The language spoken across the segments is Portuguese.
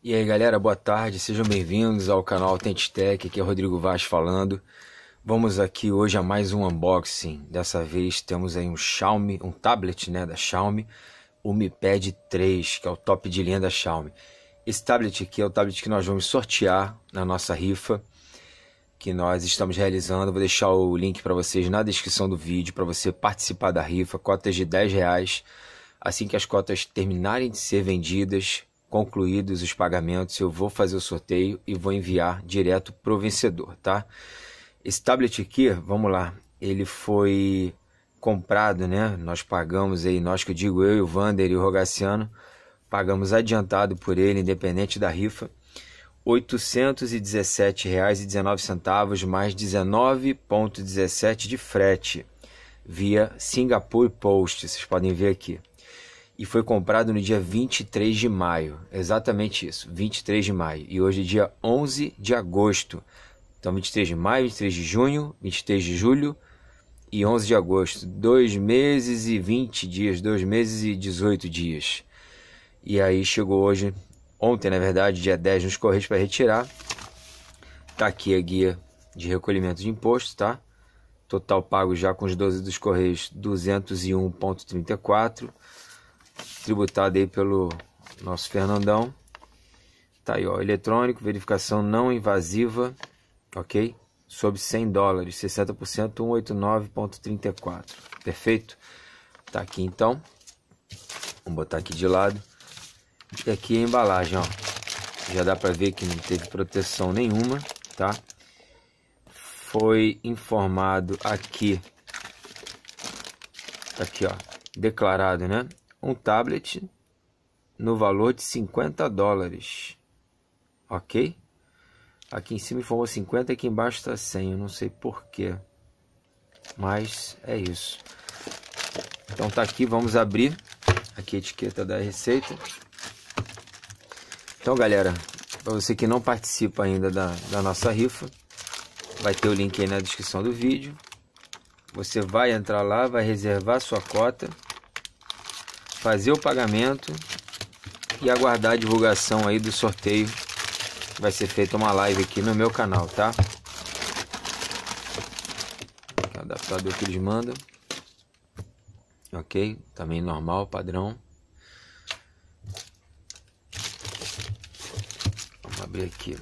E aí galera, boa tarde, sejam bem-vindos ao canal Authentic aqui é Rodrigo Vaz falando. Vamos aqui hoje a mais um unboxing. Dessa vez temos aí um Xiaomi, um tablet né, da Xiaomi, o Mi Pad 3, que é o top de linha da Xiaomi. Esse tablet aqui é o tablet que nós vamos sortear na nossa rifa que nós estamos realizando. Vou deixar o link para vocês na descrição do vídeo para você participar da rifa, cotas de 10 reais. Assim que as cotas terminarem de ser vendidas, concluídos os pagamentos, eu vou fazer o sorteio e vou enviar direto para o vencedor, tá? Esse tablet aqui, vamos lá, ele foi comprado, né? Nós pagamos aí, nós que eu digo eu, o Vander e o Rogaciano, pagamos adiantado por ele, independente da rifa, R$ 817,19 mais 19,17 de frete via Singapore Post, vocês podem ver aqui e foi comprado no dia 23 de maio. Exatamente isso, 23 de maio. E hoje é dia 11 de agosto. Então, 23 de maio, 23 de junho, 23 de julho e 11 de agosto. Dois meses e 20 dias, dois meses e 18 dias. E aí chegou hoje, ontem na verdade, dia 10 nos Correios para retirar. Tá aqui a guia de recolhimento de imposto, tá? Total pago já com os 12 dos Correios, 201,34 tributado aí pelo nosso Fernandão. Tá aí, ó, eletrônico, verificação não invasiva, ok? Sob 100 dólares, 60%, 189.34, perfeito? Tá aqui então, vamos botar aqui de lado. E aqui a embalagem, ó, já dá pra ver que não teve proteção nenhuma, tá? Foi informado aqui, tá aqui, ó, declarado, né? um tablet no valor de 50 dólares. Ok? Aqui em cima informou 50 e aqui embaixo está 100. Eu não sei porquê. Mas é isso. Então tá aqui, vamos abrir aqui a etiqueta da receita. Então, galera, para você que não participa ainda da, da nossa rifa, vai ter o link aí na descrição do vídeo. Você vai entrar lá, vai reservar sua cota fazer o pagamento e aguardar a divulgação aí do sorteio. Vai ser feita uma live aqui no meu canal, tá? Adaptador que eles mandam. Ok, também normal, padrão. Vamos abrir aqui.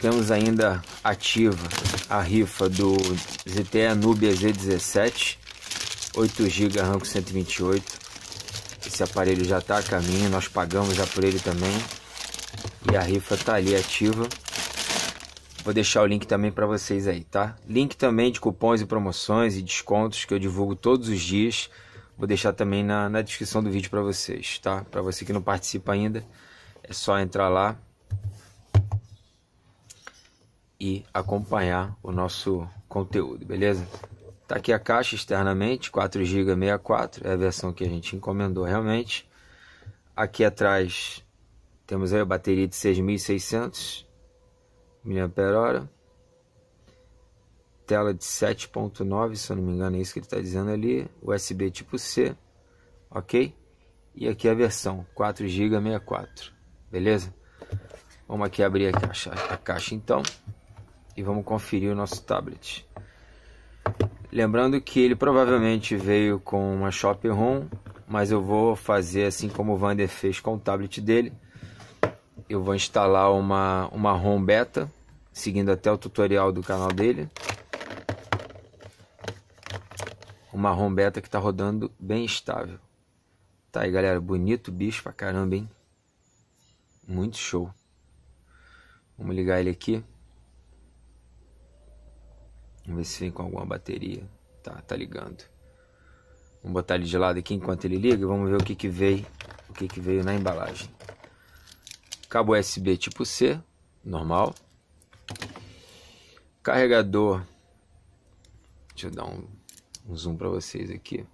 Temos ainda ativa a rifa do ZTE Anubia Z17, 8 GB RAM com 128. Esse aparelho já está a caminho, nós pagamos já por ele também. E a rifa está ali ativa. Vou deixar o link também para vocês aí, tá? Link também de cupons e promoções e descontos que eu divulgo todos os dias. Vou deixar também na, na descrição do vídeo para vocês, tá? Para você que não participa ainda, é só entrar lá e acompanhar o nosso conteúdo, beleza? Tá aqui a caixa externamente, 4 GB 64, é a versão que a gente encomendou realmente. Aqui atrás temos a bateria de 6600 mAh. Tela de 7.9, se eu não me engano é isso que ele está dizendo ali, USB tipo C, ok? E aqui a versão 4 GB 64, beleza? Vamos aqui abrir a caixa, a caixa então e vamos conferir o nosso tablet. Lembrando que ele provavelmente veio com uma Shop ROM, mas eu vou fazer assim como o Vander fez com o tablet dele. Eu vou instalar uma, uma ROM beta, seguindo até o tutorial do canal dele. Uma ROM beta que está rodando bem estável. Tá aí, galera. Bonito bicho pra caramba, hein? Muito show. Vamos ligar ele aqui. Vamos ver se vem com alguma bateria. Tá, tá ligando. Vamos botar ele de lado aqui enquanto ele liga. Vamos ver o que, que veio. O que, que veio na embalagem. Cabo USB tipo C, normal. Carregador. Deixa eu dar um, um zoom para vocês aqui.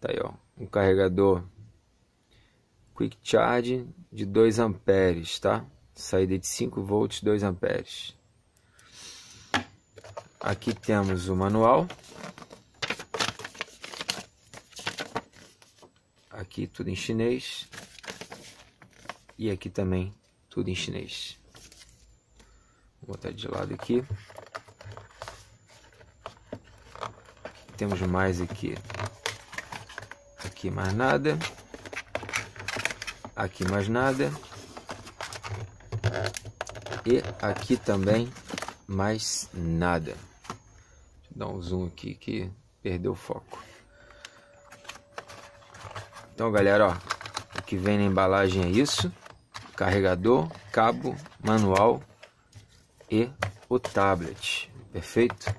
Tá aí, ó. Um carregador Quick Charge de 2 amperes, tá? Saída de 5 volts, 2 amperes. Aqui temos o manual. Aqui tudo em chinês. E aqui também tudo em chinês. Vou botar de lado aqui. Temos mais aqui. Aqui mais nada. Aqui mais nada. E aqui também mais nada dar um zoom aqui que perdeu o foco. Então, galera, ó, o que vem na embalagem é isso: carregador, cabo, manual e o tablet. Perfeito?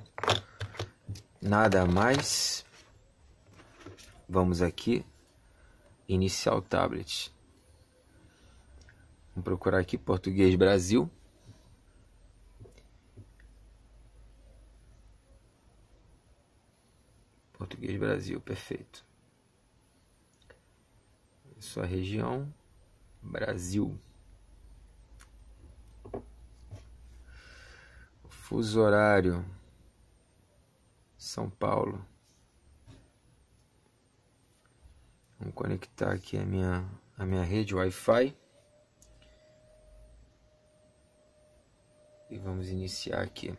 Nada mais. Vamos aqui iniciar o tablet. Vamos procurar aqui português Brasil. Português Brasil, perfeito. Sua região, Brasil. Fuso horário, São Paulo. Vamos conectar aqui a minha, a minha rede Wi-Fi. E vamos iniciar aqui.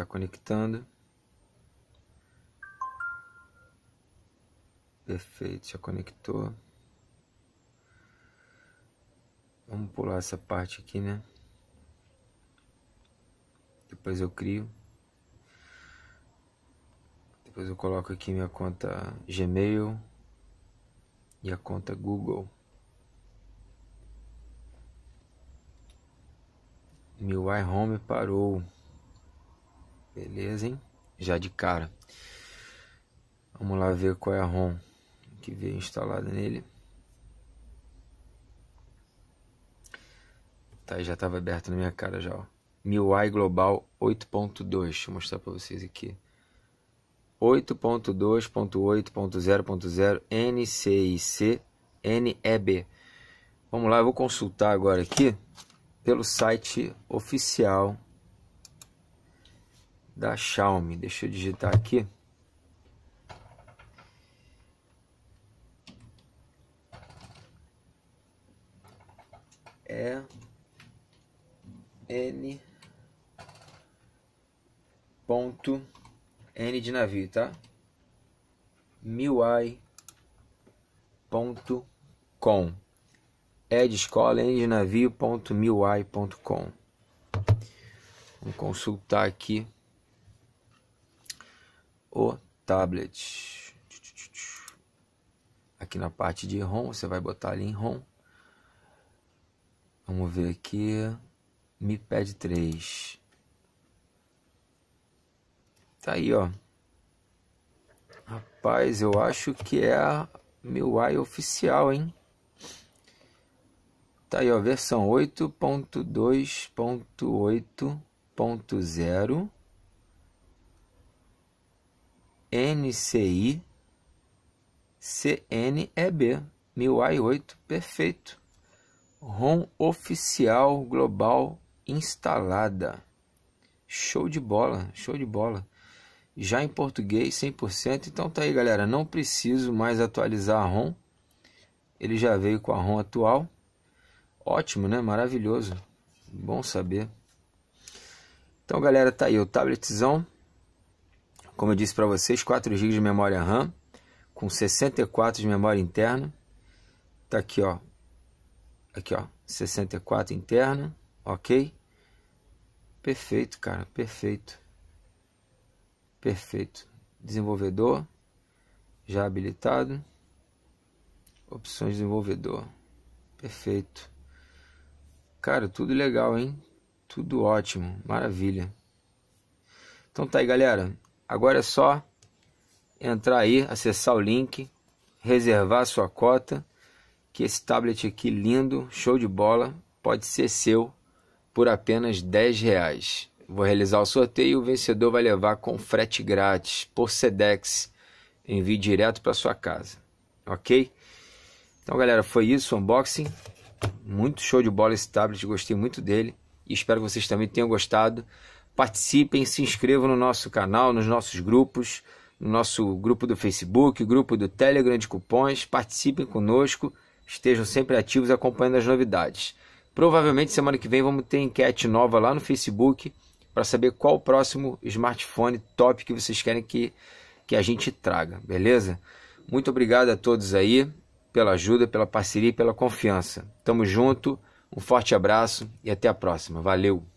Está conectando. Perfeito, já conectou. Vamos pular essa parte aqui, né? Depois eu crio. Depois eu coloco aqui minha conta Gmail e a conta Google. Meu iHome parou. Beleza, hein? Já de cara. Vamos lá ver qual é a ROM que veio instalada nele. Tá, já estava aberto na minha cara já, ó. MIUI Global 8.2, deixa eu mostrar para vocês aqui. 8.2.8.0.0 NCIC NEB. Vamos lá, eu vou consultar agora aqui pelo site oficial da Xiaomi. Deixa eu digitar aqui. É N ponto N de navio, tá? com é de escola, N de com. Vamos consultar aqui o tablet. Aqui na parte de ROM, você vai botar ali em ROM. Vamos ver aqui. Mi Pad 3. Tá aí, ó. Rapaz, eu acho que é a MIUI oficial, hein? Tá aí, ó, versão 8.2.8.0 NCI CNEB 1000i8, perfeito. ROM oficial global instalada. Show de bola, show de bola. Já em português 100%, então tá aí, galera, não preciso mais atualizar a ROM. Ele já veio com a ROM atual. Ótimo, né? Maravilhoso. Bom saber. Então, galera, tá aí o tabletzão como eu disse para vocês, 4 GB de memória RAM, com 64 de memória interna. Tá aqui, ó. Aqui, ó. 64 interna, ok? Perfeito, cara, perfeito. Perfeito. Desenvolvedor, já habilitado. Opções de desenvolvedor, perfeito. Cara, tudo legal, hein? Tudo ótimo, maravilha. Então tá aí, galera. Agora é só entrar aí, acessar o link, reservar sua cota, que esse tablet aqui lindo, show de bola, pode ser seu por apenas 10 reais. Vou realizar o sorteio e o vencedor vai levar com frete grátis por Sedex. Envie direto para sua casa, ok? Então, galera, foi isso o unboxing. Muito show de bola esse tablet, gostei muito dele. E espero que vocês também tenham gostado. Participem, se inscrevam no nosso canal, nos nossos grupos, no nosso grupo do Facebook, grupo do Telegram de cupons. Participem conosco, estejam sempre ativos acompanhando as novidades. Provavelmente semana que vem vamos ter enquete nova lá no Facebook para saber qual o próximo smartphone top que vocês querem que, que a gente traga, beleza? Muito obrigado a todos aí pela ajuda, pela parceria e pela confiança. Tamo junto, um forte abraço e até a próxima. Valeu!